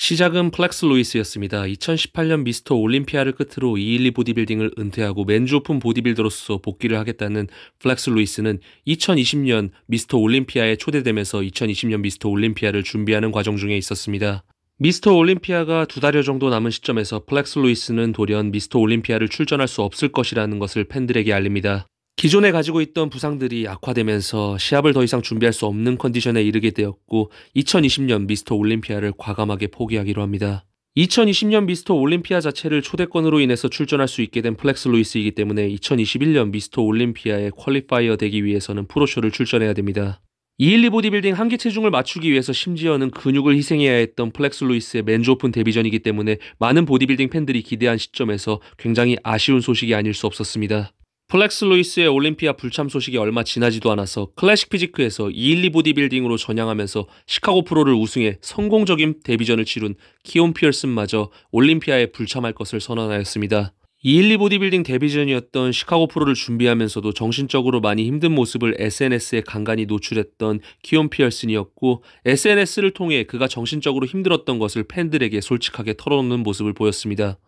시작은 플렉스 루이스였습니다. 2018년 미스터 올림피아를 끝으로 212 보디빌딩을 은퇴하고 맨주 오픈 보디빌더로서 복귀를 하겠다는 플렉스 루이스는 2020년 미스터 올림피아에 초대되면서 2020년 미스터 올림피아를 준비하는 과정 중에 있었습니다. 미스터 올림피아가 두 달여 정도 남은 시점에서 플렉스 루이스는 돌연 미스터 올림피아를 출전할 수 없을 것이라는 것을 팬들에게 알립니다. 기존에 가지고 있던 부상들이 악화되면서 시합을 더 이상 준비할 수 없는 컨디션에 이르게 되었고 2020년 미스터 올림피아를 과감하게 포기하기로 합니다. 2020년 미스터 올림피아 자체를 초대권으로 인해서 출전할 수 있게 된 플렉스 루이스이기 때문에 2021년 미스터 올림피아에 퀄리파이어 되기 위해서는 프로쇼를 출전해야 됩니다. 212 보디빌딩 한계 체중을 맞추기 위해서 심지어는 근육을 희생해야 했던 플렉스 루이스의 맨즈 오픈 데뷔전이기 때문에 많은 보디빌딩 팬들이 기대한 시점에서 굉장히 아쉬운 소식이 아닐 수 없었습니다. 플렉스 루이스의 올림피아 불참 소식이 얼마 지나지도 않아서 클래식 피지크에서 212 보디빌딩으로 전향하면서 시카고 프로를 우승해 성공적인 데뷔전을 치룬 키온 피얼슨마저 올림피아에 불참할 것을 선언하였습니다. 212 보디빌딩 데뷔전이었던 시카고 프로를 준비하면서도 정신적으로 많이 힘든 모습을 SNS에 간간히 노출했던 키온 피얼슨이었고 SNS를 통해 그가 정신적으로 힘들었던 것을 팬들에게 솔직하게 털어놓는 모습을 보였습니다.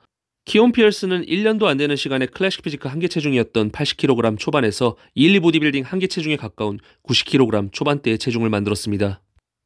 키온 피어스는 1년도 안 되는 시간에 클래식 피지크 한계 체중이었던 80kg 초반에서 1, 2 보디빌딩 한계 체중에 가까운 90kg 초반대의 체중을 만들었습니다.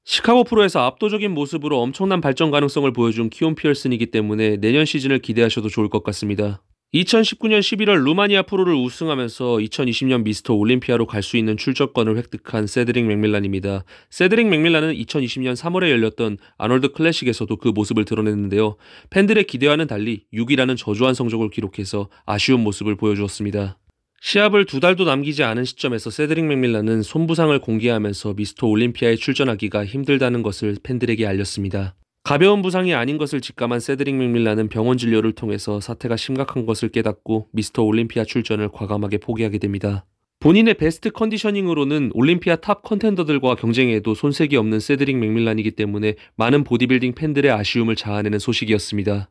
시카고 프로에서 압도적인 모습으로 엄청난 발전 가능성을 보여준 키온 피어슨이기 때문에 내년 시즌을 기대하셔도 좋을 것 같습니다. 2019년 11월 루마니아 프로를 우승하면서 2020년 미스터 올림피아로 갈 수 있는 출전권을 획득한 세드릭 맥밀란입니다. 세드릭 맥밀란은 2020년 3월에 열렸던 아놀드 클래식에서도 그 모습을 드러냈는데요. 팬들의 기대와는 달리 6위라는 저조한 성적을 기록해서 아쉬운 모습을 보여주었습니다. 시합을 두 달도 남기지 않은 시점에서 세드릭 맥밀란은 손부상을 공개하면서 미스터 올림피아에 출전하기가 힘들다는 것을 팬들에게 알렸습니다. 가벼운 부상이 아닌 것을 직감한 세드릭 맥밀라는 병원 진료를 통해서 사태가 심각한 것을 깨닫고 미스터 올림피아 출전을 과감하게 포기하게 됩니다. 본인의 베스트 컨디셔닝으로는 올림피아 탑 컨텐더들과 경쟁에도 손색이 없는 세드릭 맥밀란이기 때문에 많은 보디빌딩 팬들의 아쉬움을 자아내는 소식이었습니다.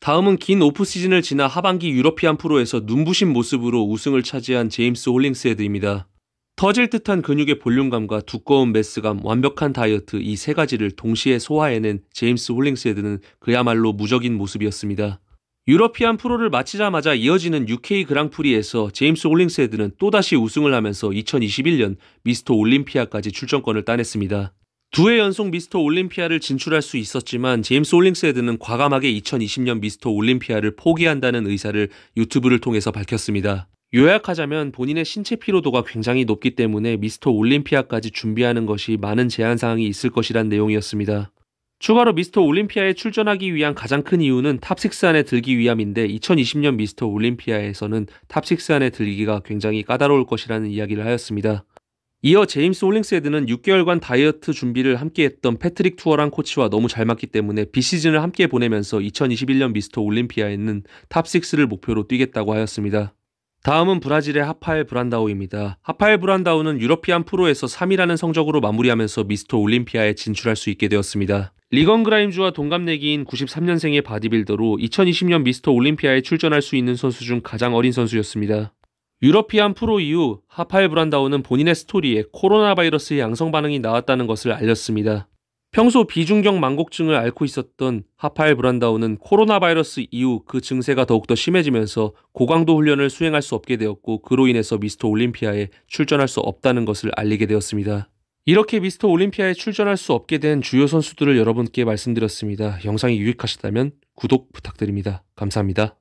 다음은 긴 오프 시즌을 지나 하반기 유러피안 프로에서 눈부신 모습으로 우승을 차지한 제임스 홀링스헤드입니다. 터질 듯한 근육의 볼륨감과 두꺼운 매스감, 완벽한 다이어트 이 세 가지를 동시에 소화해낸 제임스 홀링스헤드는 그야말로 무적인 모습이었습니다. 유러피안 프로를 마치자마자 이어지는 UK 그랑프리에서 제임스 홀링스헤드는 또다시 우승을 하면서 2021년 미스터 올림피아까지 출전권을 따냈습니다. 두 해 연속 미스터 올림피아를 진출할 수 있었지만 제임스 홀링스헤드는 과감하게 2020년 미스터 올림피아를 포기한다는 의사를 유튜브를 통해서 밝혔습니다. 요약하자면 본인의 신체 피로도가 굉장히 높기 때문에 미스터 올림피아까지 준비하는 것이 많은 제한 사항이 있을 것이란 내용이었습니다. 추가로 미스터 올림피아에 출전하기 위한 가장 큰 이유는 탑6 안에 들기 위함인데 2020년 미스터 올림피아에서는 탑6 안에 들기가 굉장히 까다로울 것이라는 이야기를 하였습니다. 이어 제임스 홀링스헤드는 6개월간 다이어트 준비를 함께했던 패트릭 투어랑 코치와 너무 잘 맞기 때문에 비시즌을 함께 보내면서 2021년 미스터 올림피아에는 탑6를 목표로 뛰겠다고 하였습니다. 다음은 브라질의 하파엘 브란다우입니다. 하파엘 브란다우는 유러피안 프로에서 3위라는 성적으로 마무리하면서 미스터 올림피아에 진출할 수 있게 되었습니다. 리건 그라임즈와 동갑내기인 93년생의 바디빌더로 2020년 미스터 올림피아에 출전할 수 있는 선수 중 가장 어린 선수였습니다. 유러피안 프로 이후 하파엘 브란다우는 본인의 스토리에 코로나 바이러스의 양성 반응이 나왔다는 것을 알렸습니다. 평소 비중격 만곡증을 앓고 있었던 하파엘 브란다우는 코로나 바이러스 이후 그 증세가 더욱더 심해지면서 고강도 훈련을 수행할 수 없게 되었고 그로 인해서 미스터 올림피아에 출전할 수 없다는 것을 알리게 되었습니다. 이렇게 미스터 올림피아에 출전할 수 없게 된 주요 선수들을 여러분께 말씀드렸습니다. 영상이 유익하셨다면 구독 부탁드립니다. 감사합니다.